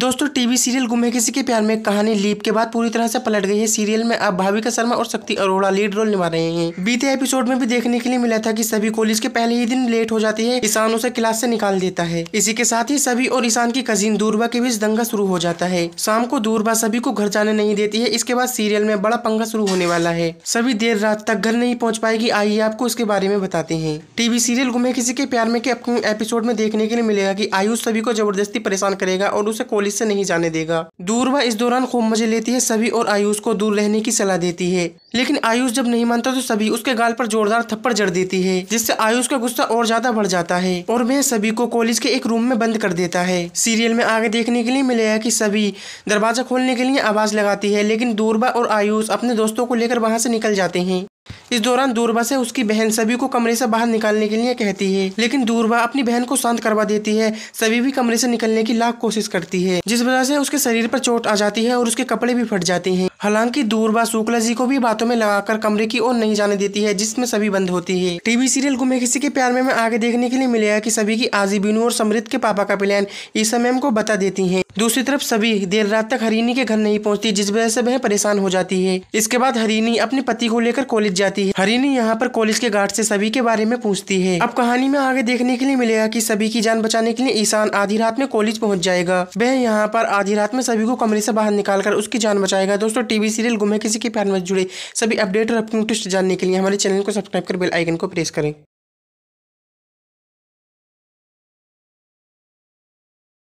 दोस्तों TV serial गुम है किसी के प्यार में कहानी लीप के बाद पूरी तरह से पलट गई है सीरियल में अब भाविका शर्मा और शक्ति अरोड़ा लीड रोल निभा रहे हैं बीते एपिसोड में भी देखने के लिए मिला था कि सभी कॉलेज के पहले ही दिन लेट हो जाती है ईशान उसे क्लास से निकाल देता है इसी के साथ ही सभी और ईशान की कजिन दूरबा के बीच दंगा शुरू हो जाता है शाम को दूरबा सभी को घर जाने नहीं देती है इसके बाद सीरियल में बड़ा पंगा शुरू होने वाला है सभी देर रात तक घर नहीं पहुँच पाएगी आइए आपको इसके बारे में बताते हैं टीवी सीरियल गुम है किसी के प्यार में के अपकमिंग एपिसोड में देखने के लिए मिलेगा की आयुष सभी को जबरदस्ती परेशान करेगा और उसे पुलिस से नहीं जाने देगा दूरवा इस दौरान खूब मजे लेती है सभी और आयुष को दूर रहने की सलाह देती है लेकिन आयुष जब नहीं मानता तो सभी उसके गाल पर जोरदार थप्पड़ जड़ देती है जिससे आयुष का गुस्सा और ज्यादा बढ़ जाता है और वह सभी को कॉलेज के एक रूम में बंद कर देता है सीरियल में आगे देखने के लिए मिलेगा की सभी दरवाजा खोलने के लिए आवाज लगाती है लेकिन दूरबा और आयुष अपने दोस्तों को लेकर वहाँ से निकल जाते हैं इस दौरान दूरबा से उसकी बहन सभी को कमरे से बाहर निकालने के लिए कहती है लेकिन दूरबा अपनी बहन को शांत करवा देती है सभी भी कमरे से निकलने की लाख कोशिश करती है जिस वजह से उसके शरीर पर चोट आ जाती है और उसके कपड़े भी फट जाते हैं हालांकि दूरबा शुक्ला जी को भी बातों में लगाकर कमरे की ओर नहीं जाने देती है जिसमें सभी बंद होती है टीवी सीरियल गुमे किसी के प्यार में, आगे देखने के लिए मिलेगा की सभी की आजी बीनू और समृद्ध के पापा का प्लान ईसा समय को बता देती है दूसरी तरफ सभी देर रात तक हरिनी के घर नहीं पहुंचती जिस वजह से वह परेशान हो जाती है इसके बाद हरिनी अपने पति को लेकर कॉलेज जाती है हरिनी यहाँ पर कॉलेज के गार्ड से सभी के बारे में पूछती है अब कहानी में आगे देखने के लिए मिलेगा कि सभी की जान बचाने के लिए ईशान आधी रात में कॉलेज पहुँच जाएगा वह यहाँ पर आधी रात में सभी को कमरे से बाहर निकाल उसकी जान बचाएगा दोस्तों टीवी सीरियल गुम है किसी के प्यार में जुड़े सभी अपडेट और अपनी ट्विस्ट जानने के लिए हमारे चैनल को सब्सक्राइब कर बेल आइकन को प्रेस करें